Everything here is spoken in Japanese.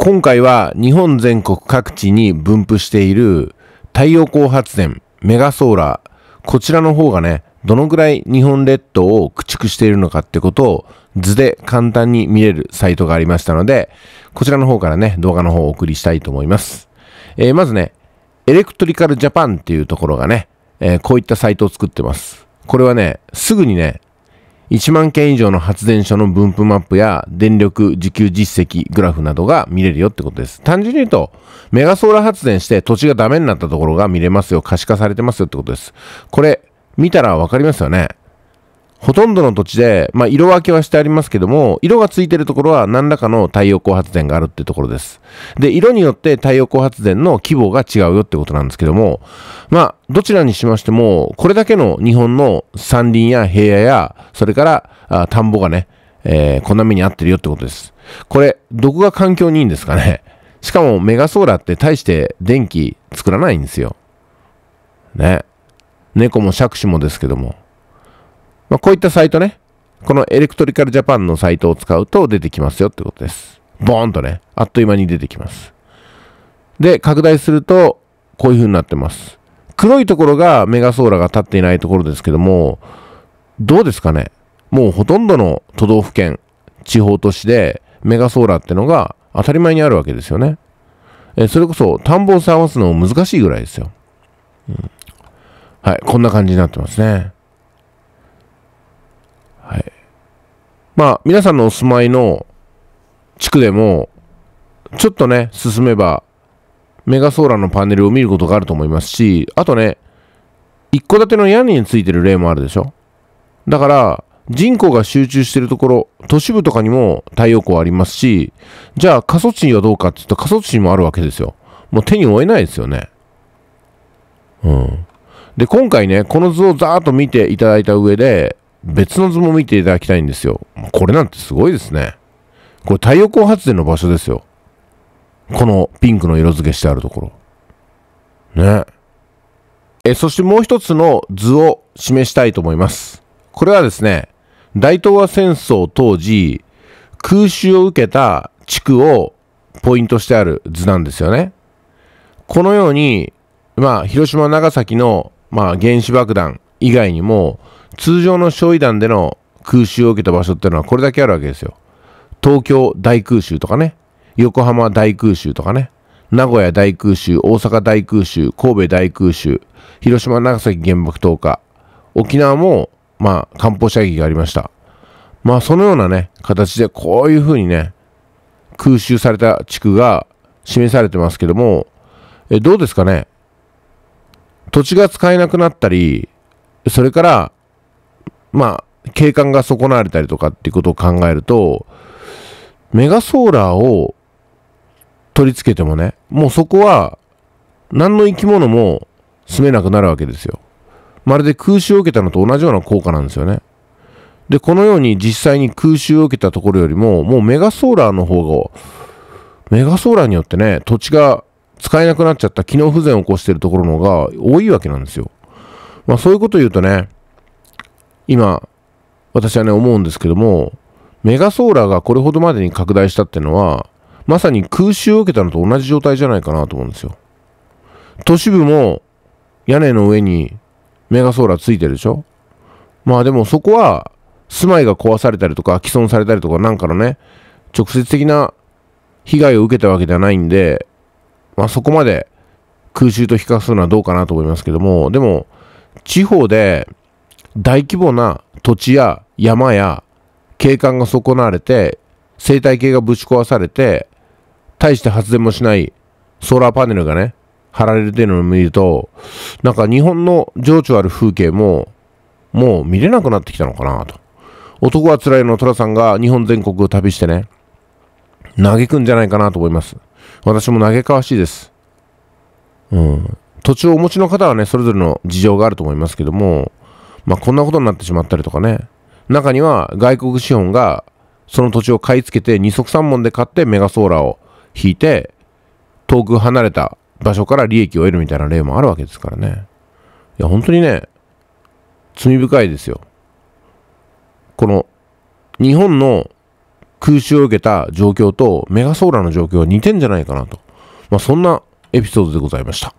今回は日本全国各地に分布している太陽光発電、メガソーラー、こちらの方がね、どのぐらい日本列島を駆逐しているのかってことを図で簡単に見れるサイトがありましたので、こちらの方からね、動画の方をお送りしたいと思います。えー、まずね、エレクトリカルジャパンっていうところがね、えー、こういったサイトを作ってます。これはね、すぐにね、1万件以上の発電所の分布マップや電力自給実績グラフなどが見れるよってことです。単純に言うと、メガソーラー発電して土地がダメになったところが見れますよ、可視化されてますよってことです。これ、見たらわかりますよね。ほとんどの土地で、まあ、色分けはしてありますけども、色がついてるところは何らかの太陽光発電があるってところです。で、色によって太陽光発電の規模が違うよってことなんですけども、まあ、どちらにしましても、これだけの日本の山林や平野や、それから、あ田んぼがね、えー、こんな目に合ってるよってことです。これ、どこが環境にいいんですかねしかもメガソーラーって大して電気作らないんですよ。ね。猫も借子もですけども。まあ、こういったサイトね、このエレクトリカルジャパンのサイトを使うと出てきますよってことです。ボーンとね、あっという間に出てきます。で、拡大すると、こういう風になってます。黒いところがメガソーラが立っていないところですけども、どうですかねもうほとんどの都道府県、地方都市でメガソーラってのが当たり前にあるわけですよね。えそれこそ田んぼを探すの難しいぐらいですよ、うん。はい、こんな感じになってますね。まあ、皆さんのお住まいの地区でも、ちょっとね、進めば、メガソーラーのパネルを見ることがあると思いますし、あとね、一戸建ての屋根についてる例もあるでしょだから、人口が集中してるところ、都市部とかにも太陽光ありますし、じゃあ過疎地はどうかって言うと過疎地もあるわけですよ。もう手に負えないですよね。うん。で、今回ね、この図をざーっと見ていただいた上で、別の図も見ていただきたいんですよ。これなんてすごいですね。これ太陽光発電の場所ですよ。このピンクの色付けしてあるところ。ね。え、そしてもう一つの図を示したいと思います。これはですね、大東亜戦争当時、空襲を受けた地区をポイントしてある図なんですよね。このように、まあ、広島、長崎の、まあ、原子爆弾以外にも通常の焼夷弾での空襲を受けた場所っていうのはこれだけあるわけですよ。東京大空襲とかね、横浜大空襲とかね、名古屋大空襲、大阪大空襲、神戸大空襲、広島長崎原爆投下、沖縄も、まあ、艦砲射撃がありました。まあ、そのようなね、形でこういうふうにね、空襲された地区が示されてますけども、えどうですかね土地が使えなくなったり、それから、まあ、景観が損なわれたりとかっていうことを考えると、メガソーラーを取り付けてもね、もうそこは、何の生き物も住めなくなるわけですよ。まるで空襲を受けたのと同じような効果なんですよね。で、このように実際に空襲を受けたところよりも、もうメガソーラーの方が、メガソーラーによってね、土地が使えなくなっちゃった機能不全を起こしてるところの方が多いわけなんですよ。まあそういうこと言うとね、今、私はね、思うんですけども、メガソーラーがこれほどまでに拡大したってのは、まさに空襲を受けたのと同じ状態じゃないかなと思うんですよ。都市部も屋根の上にメガソーラーついてるでしょまあでもそこは住まいが壊されたりとか既存されたりとかなんかのね、直接的な被害を受けたわけではないんで、まあそこまで空襲と比較するのはどうかなと思いますけども、でも地方で大規模な土地や山や景観が損なわれて生態系がぶち壊されて大して発電もしないソーラーパネルがね貼られてるのを見るとなんか日本の情緒ある風景ももう見れなくなってきたのかなと男はつらいの寅さんが日本全国を旅してね嘆くんじゃないかなと思います私も嘆かわしいですうん土地をお持ちの方はね、それぞれの事情があると思いますけども、まあ、こんなことになってしまったりとかね、中には外国資本がその土地を買い付けて二足三門で買ってメガソーラーを引いて、遠く離れた場所から利益を得るみたいな例もあるわけですからね。いや、本当にね、罪深いですよ。この、日本の空襲を受けた状況とメガソーラーの状況は似てんじゃないかなと。まあ、そんなエピソードでございました。